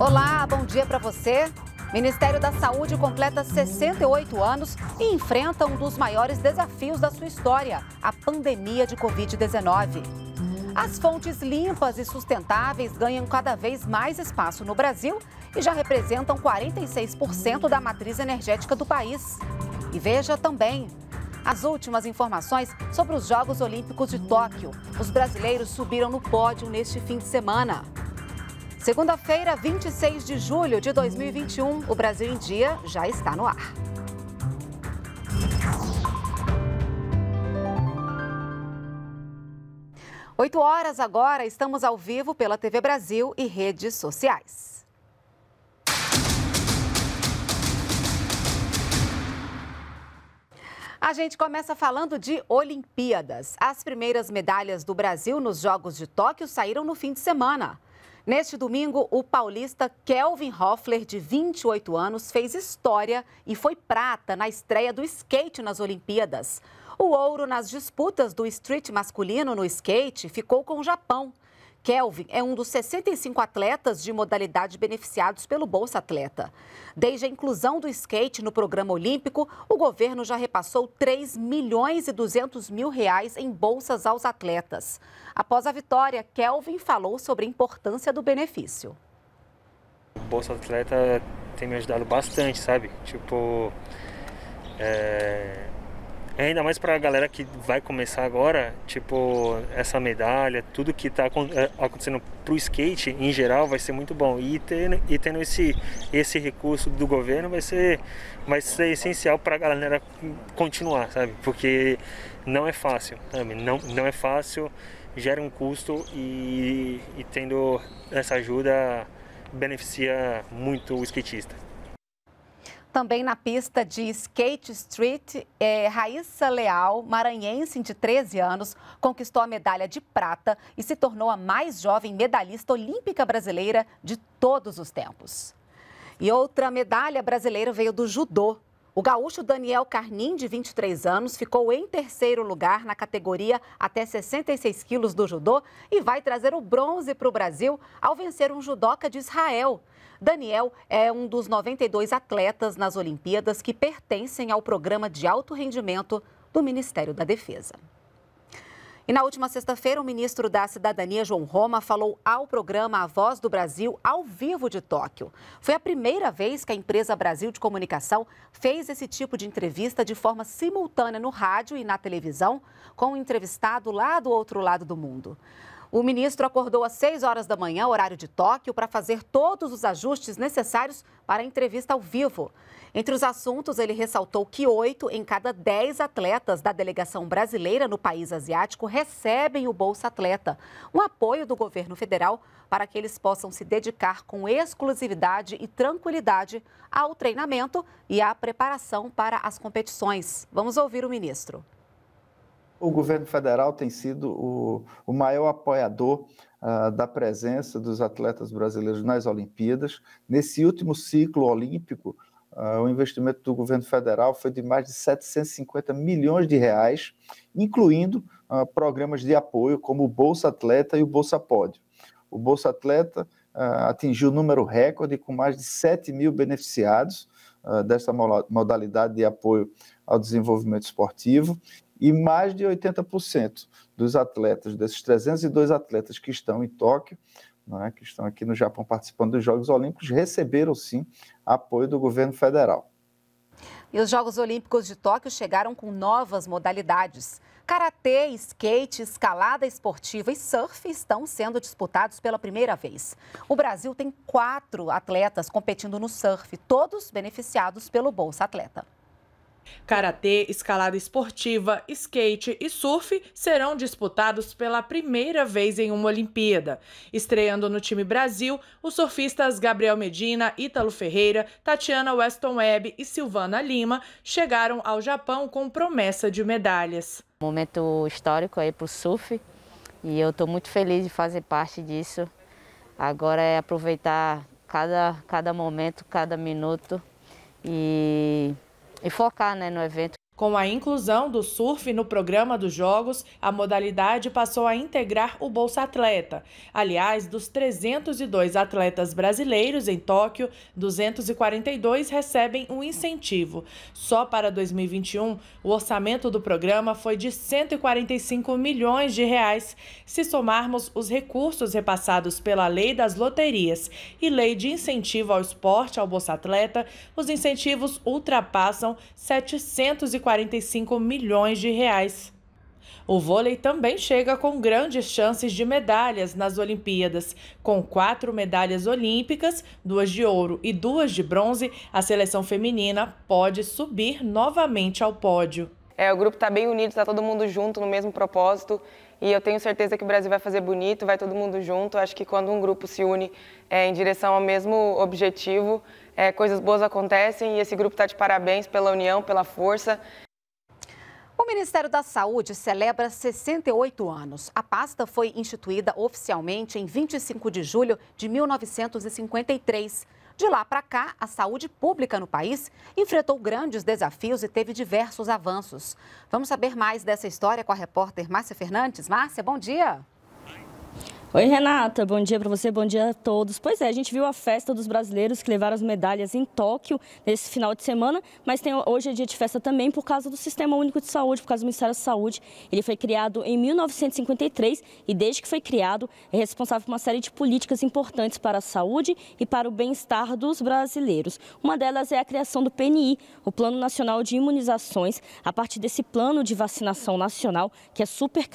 Olá, bom dia para você. Ministério da Saúde completa 68 anos e enfrenta um dos maiores desafios da sua história, a pandemia de Covid-19. As fontes limpas e sustentáveis ganham cada vez mais espaço no Brasil e já representam 46% da matriz energética do país. E veja também. As últimas informações sobre os Jogos Olímpicos de Tóquio. Os brasileiros subiram no pódio neste fim de semana. Segunda-feira, 26 de julho de 2021, o Brasil em Dia já está no ar. Oito horas agora, estamos ao vivo pela TV Brasil e redes sociais. A gente começa falando de Olimpíadas. As primeiras medalhas do Brasil nos Jogos de Tóquio saíram no fim de semana. Neste domingo, o paulista Kelvin Hoffler, de 28 anos, fez história e foi prata na estreia do skate nas Olimpíadas. O ouro nas disputas do street masculino no skate ficou com o Japão. Kelvin é um dos 65 atletas de modalidade beneficiados pelo Bolsa Atleta. Desde a inclusão do skate no programa olímpico, o governo já repassou 3 milhões e 200 mil reais em bolsas aos atletas. Após a vitória, Kelvin falou sobre a importância do benefício. O Bolsa Atleta tem me ajudado bastante, sabe? Tipo, é é, ainda mais para a galera que vai começar agora, tipo, essa medalha, tudo que tá é, acontecendo pro skate em geral vai ser muito bom. E tendo, e tendo esse, esse recurso do governo vai ser, vai ser essencial galera continuar, sabe? Porque não é fácil, sabe? Não, não é fácil, gera um custo e, e tendo essa ajuda beneficia muito o skatista. Também na pista de Skate Street, é, Raíssa Leal, maranhense de 13 anos, conquistou a medalha de prata e se tornou a mais jovem medalhista olímpica brasileira de todos os tempos. E outra medalha brasileira veio do judô. O gaúcho Daniel Carnim, de 23 anos, ficou em terceiro lugar na categoria até 66 quilos do judô e vai trazer o bronze para o Brasil ao vencer um judoca de Israel. Daniel é um dos 92 atletas nas Olimpíadas que pertencem ao programa de alto rendimento do Ministério da Defesa. E na última sexta-feira, o ministro da Cidadania, João Roma, falou ao programa A Voz do Brasil, ao vivo de Tóquio. Foi a primeira vez que a empresa Brasil de Comunicação fez esse tipo de entrevista de forma simultânea no rádio e na televisão, com o um entrevistado lá do outro lado do mundo. O ministro acordou às 6 horas da manhã, horário de Tóquio, para fazer todos os ajustes necessários para a entrevista ao vivo. Entre os assuntos, ele ressaltou que oito em cada dez atletas da delegação brasileira no país asiático recebem o Bolsa Atleta, um apoio do governo federal para que eles possam se dedicar com exclusividade e tranquilidade ao treinamento e à preparação para as competições. Vamos ouvir o ministro o governo federal tem sido o, o maior apoiador uh, da presença dos atletas brasileiros nas Olimpíadas. Nesse último ciclo olímpico, uh, o investimento do governo federal foi de mais de 750 milhões de reais, incluindo uh, programas de apoio como o Bolsa Atleta e o Bolsa Pódio. O Bolsa Atleta atingiu um número recorde com mais de 7 mil beneficiados desta modalidade de apoio ao desenvolvimento esportivo e mais de 80% dos atletas, desses 302 atletas que estão em Tóquio, né, que estão aqui no Japão participando dos Jogos Olímpicos, receberam sim apoio do governo federal. E os Jogos Olímpicos de Tóquio chegaram com novas modalidades. Karatê, skate, escalada esportiva e surf estão sendo disputados pela primeira vez. O Brasil tem quatro atletas competindo no surf, todos beneficiados pelo Bolsa Atleta. Karatê, escalada esportiva, skate e surf serão disputados pela primeira vez em uma Olimpíada. Estreando no time Brasil, os surfistas Gabriel Medina, Ítalo Ferreira, Tatiana Weston Webb e Silvana Lima chegaram ao Japão com promessa de medalhas. Momento histórico aí para o surf e eu estou muito feliz de fazer parte disso. Agora é aproveitar cada, cada momento, cada minuto e e focar né, no evento. Com a inclusão do surf no programa dos Jogos, a modalidade passou a integrar o Bolsa Atleta. Aliás, dos 302 atletas brasileiros em Tóquio, 242 recebem um incentivo. Só para 2021, o orçamento do programa foi de 145 milhões de reais, se somarmos os recursos repassados pela Lei das Loterias e Lei de Incentivo ao Esporte ao Bolsa Atleta, os incentivos ultrapassam 740 45 milhões de reais. O vôlei também chega com grandes chances de medalhas nas Olimpíadas. Com quatro medalhas olímpicas, duas de ouro e duas de bronze, a seleção feminina pode subir novamente ao pódio. É, o grupo está bem unido, está todo mundo junto no mesmo propósito e eu tenho certeza que o Brasil vai fazer bonito, vai todo mundo junto. Acho que quando um grupo se une é, em direção ao mesmo objetivo, é, coisas boas acontecem e esse grupo está de parabéns pela união, pela força. O Ministério da Saúde celebra 68 anos. A pasta foi instituída oficialmente em 25 de julho de 1953. De lá para cá, a saúde pública no país enfrentou grandes desafios e teve diversos avanços. Vamos saber mais dessa história com a repórter Márcia Fernandes. Márcia, bom dia. Oi, Renata. Bom dia para você, bom dia a todos. Pois é, a gente viu a festa dos brasileiros que levaram as medalhas em Tóquio nesse final de semana, mas tem, hoje é dia de festa também por causa do Sistema Único de Saúde, por causa do Ministério da Saúde. Ele foi criado em 1953 e, desde que foi criado, é responsável por uma série de políticas importantes para a saúde e para o bem-estar dos brasileiros. Uma delas é a criação do PNI, o Plano Nacional de Imunizações. A partir desse plano de vacinação nacional, que é super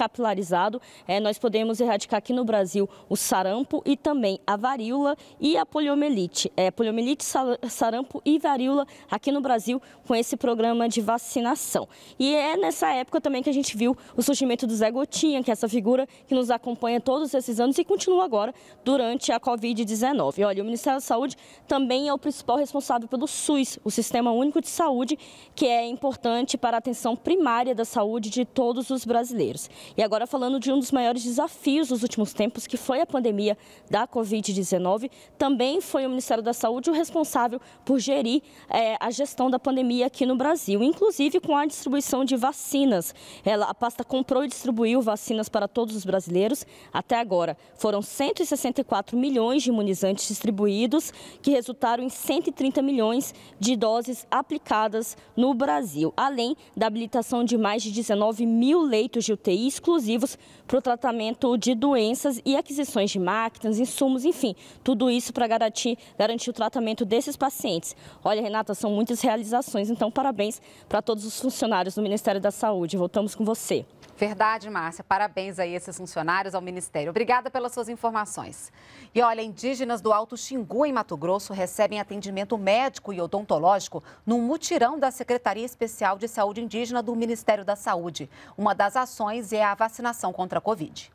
é, nós podemos erradicar aqui no Brasil Brasil o sarampo e também a varíola e a poliomielite. É, poliomielite, sarampo e varíola aqui no Brasil com esse programa de vacinação. E é nessa época também que a gente viu o surgimento do Zé Gotinha, que é essa figura que nos acompanha todos esses anos e continua agora durante a Covid-19. Olha, o Ministério da Saúde também é o principal responsável pelo SUS, o Sistema Único de Saúde, que é importante para a atenção primária da saúde de todos os brasileiros. E agora falando de um dos maiores desafios dos últimos tempos, tempos, que foi a pandemia da Covid-19, também foi o Ministério da Saúde o responsável por gerir é, a gestão da pandemia aqui no Brasil, inclusive com a distribuição de vacinas. Ela, a pasta comprou e distribuiu vacinas para todos os brasileiros. Até agora, foram 164 milhões de imunizantes distribuídos, que resultaram em 130 milhões de doses aplicadas no Brasil, além da habilitação de mais de 19 mil leitos de UTI exclusivos para o tratamento de doenças e aquisições de máquinas, insumos, enfim, tudo isso para garantir, garantir o tratamento desses pacientes. Olha, Renata, são muitas realizações, então parabéns para todos os funcionários do Ministério da Saúde. Voltamos com você. Verdade, Márcia. Parabéns aí a esses funcionários ao Ministério. Obrigada pelas suas informações. E olha, indígenas do Alto Xingu, em Mato Grosso, recebem atendimento médico e odontológico no mutirão da Secretaria Especial de Saúde Indígena do Ministério da Saúde. Uma das ações é a vacinação contra a Covid.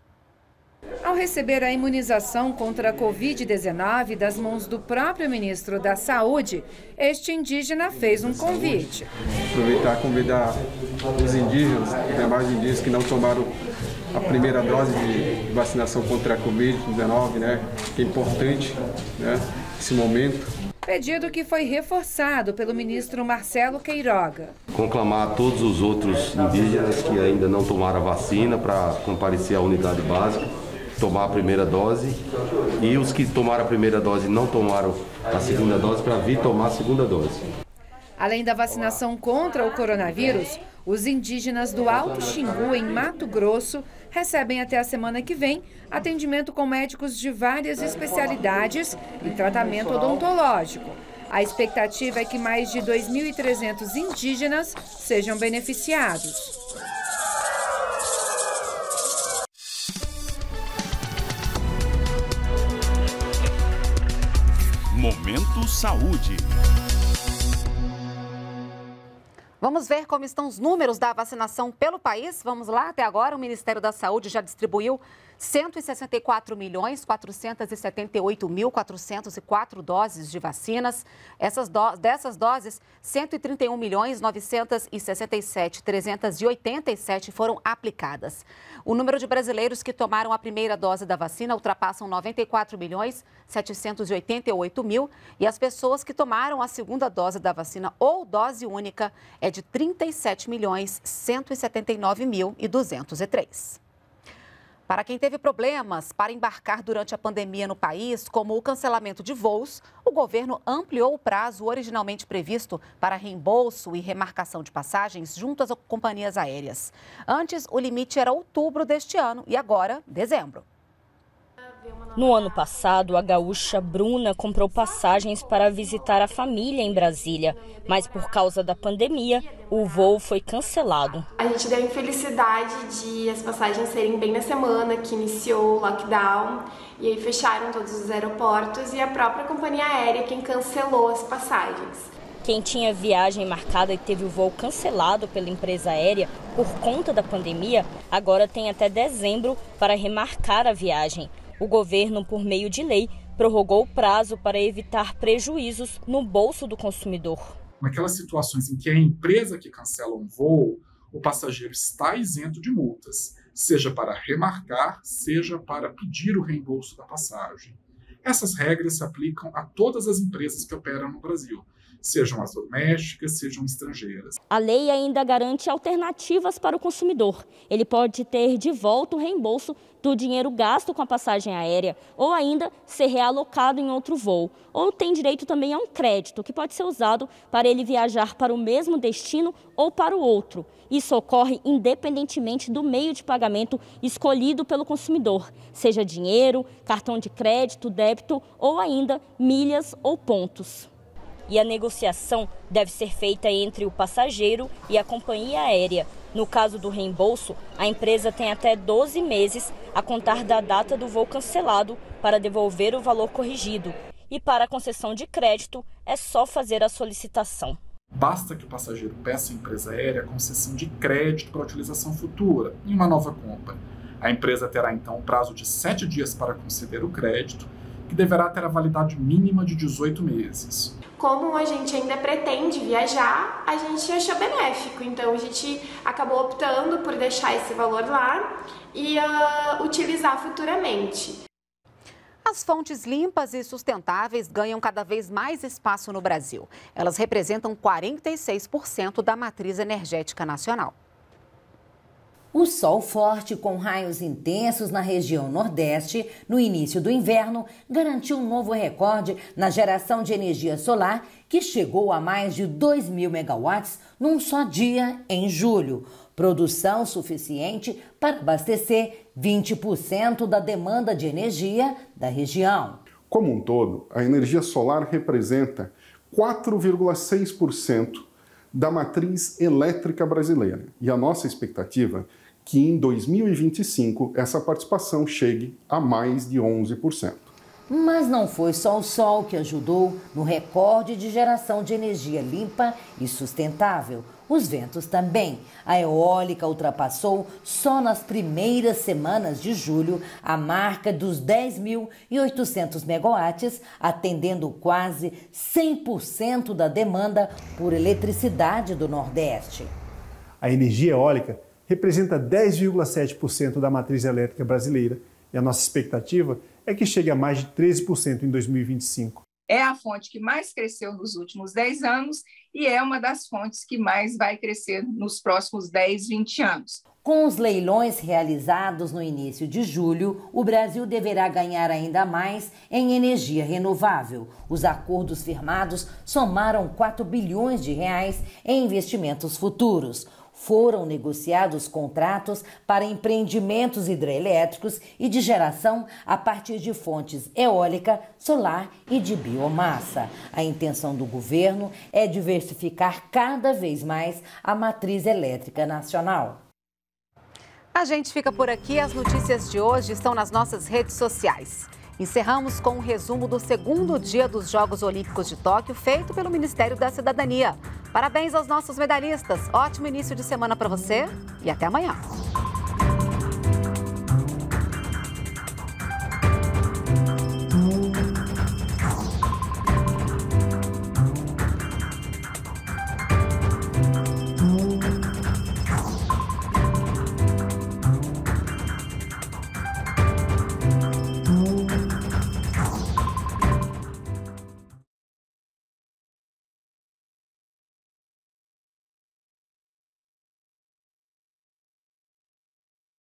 Ao receber a imunização contra a Covid-19 das mãos do próprio ministro da Saúde, este indígena fez um convite. Aproveitar e convidar os indígenas até mais indígenas que não tomaram a primeira dose de vacinação contra a Covid-19, né? Que é importante né, esse momento. Pedido que foi reforçado pelo ministro Marcelo Queiroga. Conclamar todos os outros indígenas que ainda não tomaram a vacina para comparecer à unidade básica tomar a primeira dose e os que tomaram a primeira dose não tomaram a segunda dose para vir tomar a segunda dose. Além da vacinação contra o coronavírus, os indígenas do Alto Xingu, em Mato Grosso, recebem até a semana que vem atendimento com médicos de várias especialidades e tratamento odontológico. A expectativa é que mais de 2.300 indígenas sejam beneficiados. Minuto Saúde. Vamos ver como estão os números da vacinação pelo país. Vamos lá, até agora o Ministério da Saúde já distribuiu 164 milhões 478 mil 404 doses de vacinas. Essas do... Dessas doses, 131 milhões 967 387 foram aplicadas. O número de brasileiros que tomaram a primeira dose da vacina ultrapassam 94 milhões 788 mil e as pessoas que tomaram a segunda dose da vacina ou dose única é de 37 milhões 179 mil e 203. Para quem teve problemas para embarcar durante a pandemia no país, como o cancelamento de voos, o governo ampliou o prazo originalmente previsto para reembolso e remarcação de passagens junto às companhias aéreas. Antes, o limite era outubro deste ano e agora, dezembro. No ano passado, a gaúcha Bruna comprou passagens para visitar a família em Brasília, mas por causa da pandemia, o voo foi cancelado. A gente deu a infelicidade de as passagens serem bem na semana que iniciou o lockdown, e aí fecharam todos os aeroportos e a própria companhia aérea quem cancelou as passagens. Quem tinha viagem marcada e teve o voo cancelado pela empresa aérea por conta da pandemia, agora tem até dezembro para remarcar a viagem. O governo, por meio de lei, prorrogou o prazo para evitar prejuízos no bolso do consumidor. Naquelas situações em que é a empresa que cancela um voo, o passageiro está isento de multas, seja para remarcar, seja para pedir o reembolso da passagem. Essas regras se aplicam a todas as empresas que operam no Brasil, sejam as domésticas, sejam estrangeiras. A lei ainda garante alternativas para o consumidor. Ele pode ter de volta o reembolso do dinheiro gasto com a passagem aérea ou ainda ser realocado em outro voo. Ou tem direito também a um crédito, que pode ser usado para ele viajar para o mesmo destino ou para o outro. Isso ocorre independentemente do meio de pagamento escolhido pelo consumidor, seja dinheiro, cartão de crédito, débito ou ainda milhas ou pontos e a negociação deve ser feita entre o passageiro e a companhia aérea. No caso do reembolso, a empresa tem até 12 meses a contar da data do voo cancelado para devolver o valor corrigido. E para a concessão de crédito, é só fazer a solicitação. Basta que o passageiro peça à empresa aérea a concessão de crédito para utilização futura em uma nova compra. A empresa terá então um prazo de sete dias para conceder o crédito que deverá ter a validade mínima de 18 meses. Como a gente ainda pretende viajar, a gente achou benéfico, então a gente acabou optando por deixar esse valor lá e uh, utilizar futuramente. As fontes limpas e sustentáveis ganham cada vez mais espaço no Brasil. Elas representam 46% da matriz energética nacional. O sol forte com raios intensos na região Nordeste no início do inverno garantiu um novo recorde na geração de energia solar, que chegou a mais de 2 mil megawatts num só dia em julho. Produção suficiente para abastecer 20% da demanda de energia da região. Como um todo, a energia solar representa 4,6% da matriz elétrica brasileira. E a nossa expectativa é que em 2025 essa participação chegue a mais de 11%. Mas não foi só o sol que ajudou no recorde de geração de energia limpa e sustentável. Os ventos também. A eólica ultrapassou, só nas primeiras semanas de julho, a marca dos 10.800 megawatts, atendendo quase 100% da demanda por eletricidade do Nordeste. A energia eólica representa 10,7% da matriz elétrica brasileira e a nossa expectativa é que chegue a mais de 13% em 2025. É a fonte que mais cresceu nos últimos 10 anos e é uma das fontes que mais vai crescer nos próximos 10, 20 anos. Com os leilões realizados no início de julho, o Brasil deverá ganhar ainda mais em energia renovável. Os acordos firmados somaram 4 bilhões de reais em investimentos futuros foram negociados contratos para empreendimentos hidrelétricos e de geração a partir de fontes eólica, solar e de biomassa. A intenção do governo é diversificar cada vez mais a matriz elétrica nacional. A gente fica por aqui. As notícias de hoje estão nas nossas redes sociais. Encerramos com um resumo do segundo dia dos Jogos Olímpicos de Tóquio, feito pelo Ministério da Cidadania. Parabéns aos nossos medalhistas. Ótimo início de semana para você e até amanhã.